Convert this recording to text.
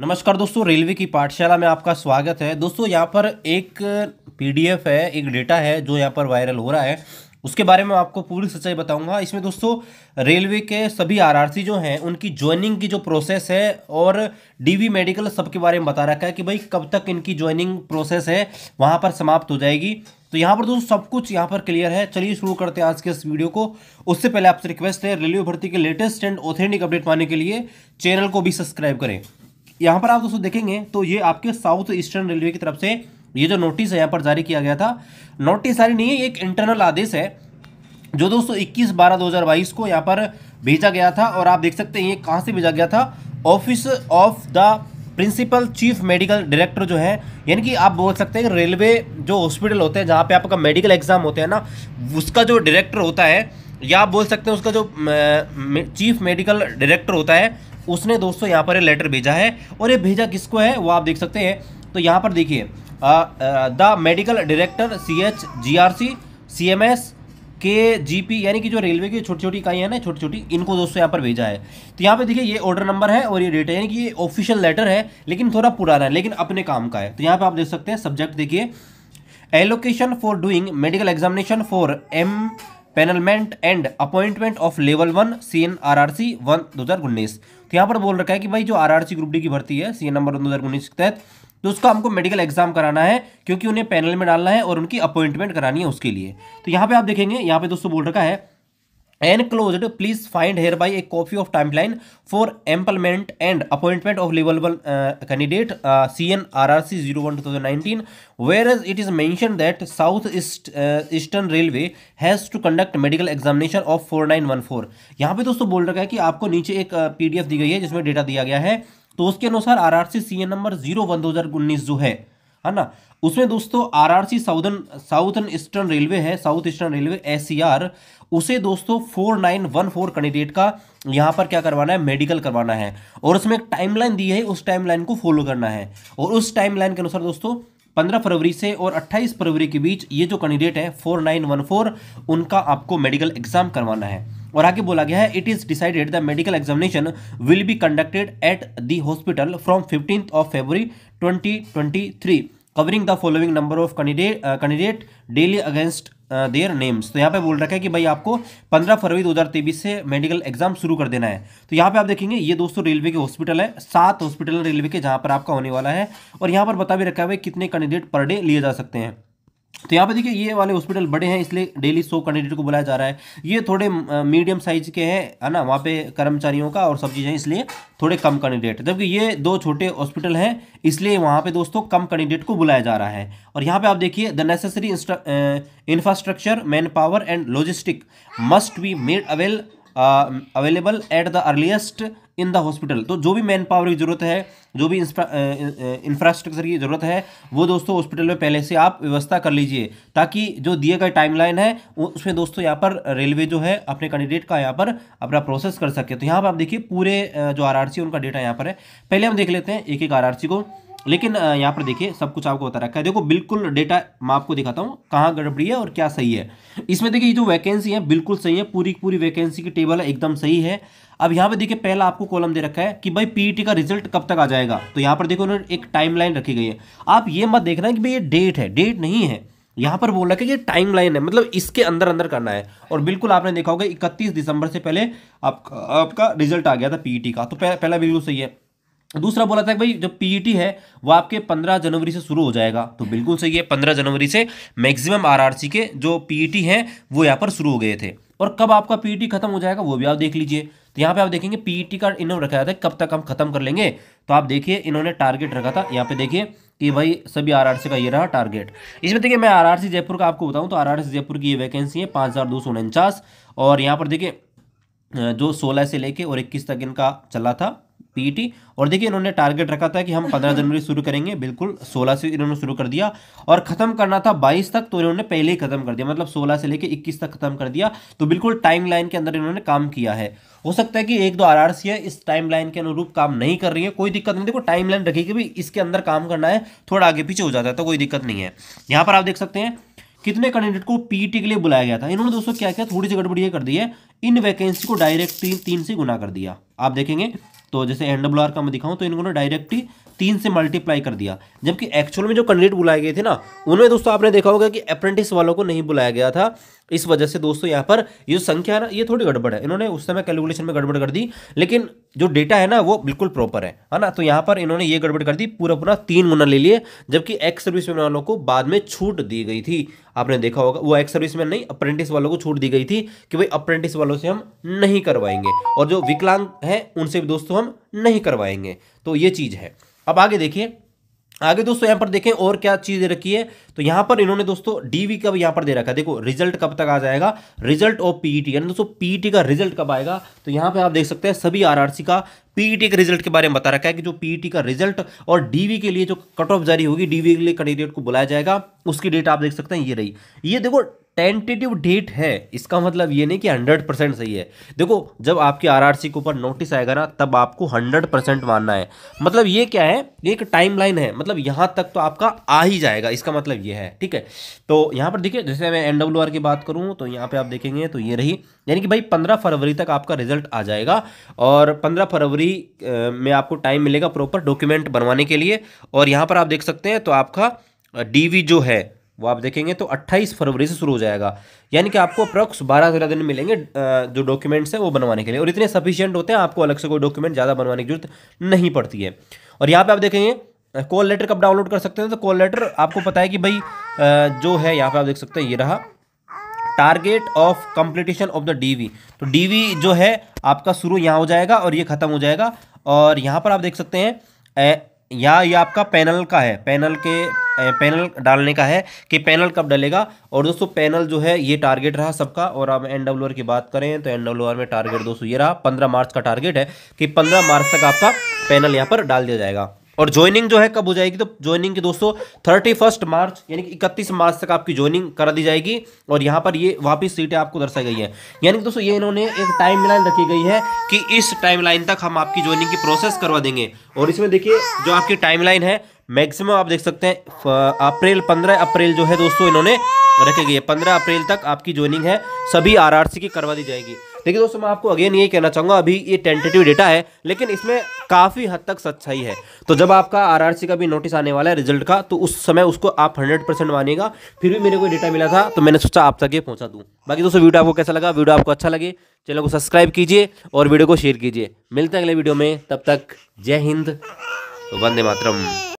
नमस्कार दोस्तों रेलवे की पाठशाला में आपका स्वागत है दोस्तों यहाँ पर एक पीडीएफ है एक डेटा है जो यहाँ पर वायरल हो रहा है उसके बारे में आपको पूरी सच्चाई बताऊंगा इसमें दोस्तों रेलवे के सभी आरआरसी जो हैं उनकी ज्वाइनिंग की जो प्रोसेस है और डीवी मेडिकल सबके बारे में बता रखा है कि भाई कब तक इनकी ज्वाइनिंग प्रोसेस है वहाँ पर समाप्त हो जाएगी तो यहाँ पर दोस्तों सब कुछ यहाँ पर क्लियर है चलिए शुरू करते हैं आज के इस वीडियो को उससे पहले आपसे रिक्वेस्ट है रेलवे भर्ती के लेटेस्ट एंड ऑथेंटिक अपडेट पाने के लिए चैनल को भी सब्सक्राइब करें यहाँ पर आप दोस्तों देखेंगे तो ये आपके साउथ ईस्टर्न रेलवे की तरफ से ये जो नोटिस है यहाँ पर जारी किया गया था नोटिस जारी नहीं है एक इंटरनल आदेश है जो दोस्तों 21 बारह 2022 को यहाँ पर भेजा गया था और आप देख सकते हैं ये कहाँ से भेजा गया था office of the principal chief medical director जो है यानी कि आप बोल सकते हैं रेलवे जो हॉस्पिटल होते हैं जहाँ पे आपका मेडिकल एग्जाम होते हैं ना उसका जो डायरेक्टर होता है या आप बोल सकते हैं उसका जो चीफ मेडिकल डायरेक्टर होता है उसने दोस्तों यहाँ पर ये लेटर भेजा है और ये भेजा किसको है वो आप देख सकते हैं तो यहाँ पर देखिए the medical director C H G R C C M S K G P यानी कि जो रेलवे की छोटी छोटी इकाइयाँ ना छोटी छोटी इनको दोस्तों यहाँ पर भेजा है तो यहाँ पे देखिए ये ऑर्डर नंबर है और ये डेट है यानी कि ये ऑफिशियल लेटर है लेकिन थोड़ा पुराना है लेकिन अपने काम का है तो यहाँ पे आप देख सकते हैं सब्जेक्ट देखिए allocation for doing medical examination for empanelment and appointment of level one C N R R C one दो हज़ार उन्नीस तो यहाँ पर बोल रखा है कि भाई जो आरआरसी ग्रुप डी की भर्ती है सी नंबर दो हज़ार उन्नीस के तहत तो उसका हमको मेडिकल एग्जाम कराना है क्योंकि उन्हें पैनल में डालना है और उनकी अपॉइंटमेंट करानी है उसके लिए तो यहाँ पे आप देखेंगे यहाँ पे दोस्तों बोल रखा है enclosed please find here by a copy of timeline for empanelment and appointment of लेवलेबल candidate C N R R C zero one two thousand nineteen where as it is mention that south east eastern railway has to conduct medical examination of four nine one four यहाँ पे दोस्तों बोल रखा है कि आपको नीचे एक पी डी एफ दी गई है जिसमें डेटा दिया गया है तो उसके अनुसार R R C C N number zero one दो हज़ार उन्नीस जो है है ना उसमें दोस्तों RRC R southern eastern railway है साउथ ईस्टर्न रेलवे एससीआर उसे दोस्तों four nine one four candidate का यहां पर क्या करवाना है मेडिकल करवाना है और उसमें एक टाइमलाइन दी है उस टाइमलाइन को फॉलो करना है और उस टाइमलाइन के अनुसार दोस्तों पंद्रह फरवरी से और अट्ठाईस फरवरी के बीच ये जो कैंडिडेट है फोर नाइन वन फोर उनका आपको मेडिकल एग्जाम करवाना है और आगे बोला गया है it is decided the medical examination will be conducted at the hospital from fifteenth of February twenty twenty three covering the following number of candidate daily against their names तो यहाँ पे बोल रखा है कि भाई आपको 15 फरवरी 2023 से मेडिकल एग्जाम शुरू कर देना है तो यहाँ पे आप देखेंगे ये दोस्तों रेलवे के हॉस्पिटल है सात हॉस्पिटल रेलवे के जहाँ पर आपका होने वाला है और यहाँ पर बता भी रखा है भाई कितने कैंडिडेट पर डे लिए जा सकते हैं तो यहाँ पे देखिए ये वाले हॉस्पिटल बड़े हैं इसलिए डेली सौ कैंडिडेट को बुलाया जा रहा है ये थोड़े मीडियम साइज के हैं है ना वहाँ पे कर्मचारियों का और सब चीज़ें इसलिए थोड़े कम कैंडिडेट जबकि ये दो छोटे हॉस्पिटल हैं इसलिए वहाँ पे दोस्तों कम कैंडिडेट को बुलाया जा रहा है और यहाँ पे आप देखिए the necessary infrastructure man power and logistic must be made avail available at the earliest in the hospital तो जो भी मैन पावर की ज़रूरत है जो भी इंफ्रास्ट्रक्चर की ज़रूरत है वो दोस्तों हॉस्पिटल में पहले से आप व्यवस्था कर लीजिए ताकि जो दिए गए टाइमलाइन है उसमें दोस्तों यहाँ पर रेलवे जो है अपने कैंडिडेट का यहाँ पर अपना प्रोसेस कर सके तो यहाँ पर आप देखिए पूरे जो आर उनका डेटा यहाँ पर है पहले हम देख लेते हैं एक एक आर को लेकिन यहाँ पर देखिए सब कुछ आपको बता रखा है देखो बिल्कुल डेटा मैं आपको दिखाता हूँ कहाँ गड़बड़ी है और क्या सही है इसमें देखिए ये जो वैकेंसी है बिल्कुल सही है पूरी पूरी वैकेंसी की टेबल है एकदम सही है अब यहाँ पर देखिए पहला आपको कॉलम दे रखा है कि भाई पीईटी का रिजल्ट कब तक आ जाएगा तो यहाँ पर देखो उन्होंने एक टाइम रखी गई है आप ये मत देखना कि भाई ये डेट है डेट नहीं है यहाँ पर बोल रहा है कि ये टाइम लाइन है मतलब इसके अंदर अंदर करना है और बिल्कुल आपने देखा होगा इकतीस दिसंबर से पहले आपका आपका रिजल्ट आ गया था पीई का तो पहला बिल्कुल सही है दूसरा बोला था भाई जो पीईटी e है वो आपके 15 जनवरी से शुरू हो जाएगा तो बिल्कुल सही है 15 जनवरी से मैक्सिमम आरआरसी के जो पीईटी e हैं वो यहाँ पर शुरू हो गए थे और कब आपका पीईटी e खत्म हो जाएगा वो भी आप देख लीजिए तो यहाँ पे आप देखेंगे पीईटी का इन्होंने रखा जाता है कब तक हम खत्म कर लेंगे तो आप देखिए इन्होंने टारगेट रखा था यहाँ पे देखिए कि भाई सभी आर का ये रहा टारगेट इसमें देखिए मैं आर जयपुर का आपको बताऊँ तो आर जयपुर की ये वैकेंसी है पाँच और यहाँ पर देखिए जो सोलह से लेके और इक्कीस तक इनका चला था पीटी और देखिए इन्होंने टारगेट रखा था कि हम 15 जनवरी शुरू करेंगे बिल्कुल 16 से इन्होंने शुरू कर दिया और ख़त्म करना था 22 तक तो इन्होंने पहले ही ख़त्म कर दिया मतलब 16 से लेकर 21 तक ख़त्म कर दिया तो बिल्कुल टाइम के अंदर इन्होंने काम किया है हो सकता है कि एक दो आर इस टाइम के अनुरूप काम नहीं कर रही है कोई दिक्कत नहीं देखो टाइम लाइन रखी भी इसके अंदर काम करना है थोड़ा आगे पीछे हो जाता है तो कोई दिक्कत नहीं है यहाँ पर आप देख सकते हैं कितने कैंडिडेट को पीटी के लिए बुलाया गया था इन्होंने दोस्तों क्या किया थोड़ी सी गड़बड़ी कर दी है इन वैकेंसी को डायरेक्ट तीन तीन से गुना कर दिया आप देखेंगे तो जैसे एन डब्ल्यू आर का मैं दिखाऊं तो इनको डायरेक्टली तीन से मल्टीप्लाई कर दिया जबकि एक्चुअल में जो कैंडिडेट बुलाए गए थे ना उनमें दोस्तों आपने देखा होगा कि अप्रेंटिस वालों को नहीं बुलाया गया था इस वजह से दोस्तों यहाँ पर ये संख्या ना ये थोड़ी गड़बड़ है इन्होंने उस समय कैलकुलेशन में गड़बड़ कर दी लेकिन जो डेटा है ना वो बिल्कुल प्रॉपर है है ना तो यहाँ पर इन्होंने ये गड़बड़ कर दी पूरा पूरा तीन गुना ले लिए जबकि एक्स सर्विस मैन वालों को बाद में छूट दी गई थी आपने देखा होगा वो एक्स सर्विस मैन नहीं अप्रेंटिस वालों को छूट दी गई थी कि भाई अप्रेंटिस वालों से हम नहीं करवाएंगे और जो विकलांग हैं उनसे भी दोस्तों हम नहीं करवाएंगे तो ये चीज़ है अब आगे देखिए आगे दोस्तों यहाँ पर देखें और क्या चीज़ दे रखी है तो यहाँ पर इन्होंने दोस्तों डीवी कब यहाँ पर दे रखा है देखो रिजल्ट कब तक आ जाएगा रिजल्ट ऑफ पीईटी यानी दोस्तों पीईटी e का रिजल्ट कब आएगा तो यहाँ पे आप देख सकते हैं सभी आरआरसी का पीईटी e के रिजल्ट के बारे में बता रखा है कि जो पीईटी e का रिजल्ट और डीवी के लिए जो कट ऑफ जारी होगी डीवी के लिए कैंडिडेट को बुलाया जाएगा उसकी डेट आप देख सकते हैं ये रही ये देखो टेंटेटिव डेट है इसका मतलब ये नहीं कि हंड्रेड परसेंट सही है देखो जब आपके आरआरसी के ऊपर नोटिस आएगा ना तब आपको हंड्रेड परसेंट मानना है मतलब ये क्या है ये एक टाइम लाइन है मतलब यहाँ तक तो आपका आ ही जाएगा इसका मतलब ये है ठीक है तो यहाँ पर देखिए जैसे मैं एन की बात करूँ तो यहाँ पर आप देखेंगे तो ये रही यानी कि भाई पंद्रह फरवरी तक आपका रिजल्ट आ जाएगा और पंद्रह फरवरी में आपको टाइम मिलेगा प्रॉपर डॉक्यूमेंट बनवाने के लिए और यहाँ पर आप देख सकते हैं तो आपका डी जो है वो आप देखेंगे तो 28 फरवरी से शुरू हो जाएगा यानी कि आपको अप्रॉक्स बारह तेरह दिन मिलेंगे जो डॉक्यूमेंट्स हैं वो बनवाने के लिए और इतने सफिशियंट होते हैं आपको अलग से कोई डॉक्यूमेंट ज़्यादा बनवाने की जरूरत नहीं पड़ती है और यहाँ पर आप देखेंगे कॉल लेटर कब डाउनलोड कर सकते हैं तो कॉल लेटर आपको पता है कि भाई जो है यहाँ पर आप देख सकते हैं ये रहा target of completion of the DV तो डीवी जो है आपका शुरू यहाँ हो जाएगा और ये ख़त्म हो जाएगा और यहाँ पर आप देख सकते हैं यहाँ ये यह आपका पैनल का है पैनल के पैनल डालने का है कि पैनल कब डलेगा और दोस्तों पैनल जो है ये टारगेट रहा सबका और अब एन डब्ल्यू की बात करें तो एन डब्ल्यू में टारगेट दोस्तों ये रहा पंद्रह मार्च का टारगेट है कि पंद्रह मार्च तक आपका पैनल यहाँ पर डाल दिया जाएगा और ज्वाइनिंग जो है कब हो जाएगी तो ज्वाइनिंग की दोस्तों थर्टी फर्स्ट मार्च यानी कि इकतीस मार्च तक आपकी ज्वाइनिंग करा दी जाएगी और यहाँ पर ये वापस सीटें आपको दर्शाई गई है यानी कि दोस्तों ये इन्होंने एक टाइम लाइन रखी गई है कि इस टाइम लाइन तक हम आपकी ज्वाइनिंग की प्रोसेस करवा देंगे और इसमें देखिए जो आपकी टाइम लाइन है मैक्सिमम आप देख सकते हैं अप्रैल पंद्रह अप्रैल जो है दोस्तों इन्होंने रखी गई है पंद्रह अप्रैल तक आपकी ज्वाइनिंग है सभी आर की करवा दी जाएगी देखिए दोस्तों मैं आपको अगेन ये कहना चाहूँगा अभी ये टेंटेटिव डेटा है लेकिन इसमें काफ़ी हद तक सच्चाई है तो जब आपका आरआरसी का भी नोटिस आने वाला है रिजल्ट का तो उस समय उसको आप हंड्रेड परसेंट मानिएगा फिर भी मेरे को डेटा मिला था तो मैंने सोचा आप तक ये पहुँचा दूँ बाकी दोस्तों वीडियो आपको कैसा लगा वीडियो आपको अच्छा लगे चैनल को सब्सक्राइब कीजिए और वीडियो को शेयर कीजिए मिलते हैं अगले वीडियो में तब तक जय हिंद वंदे मातरम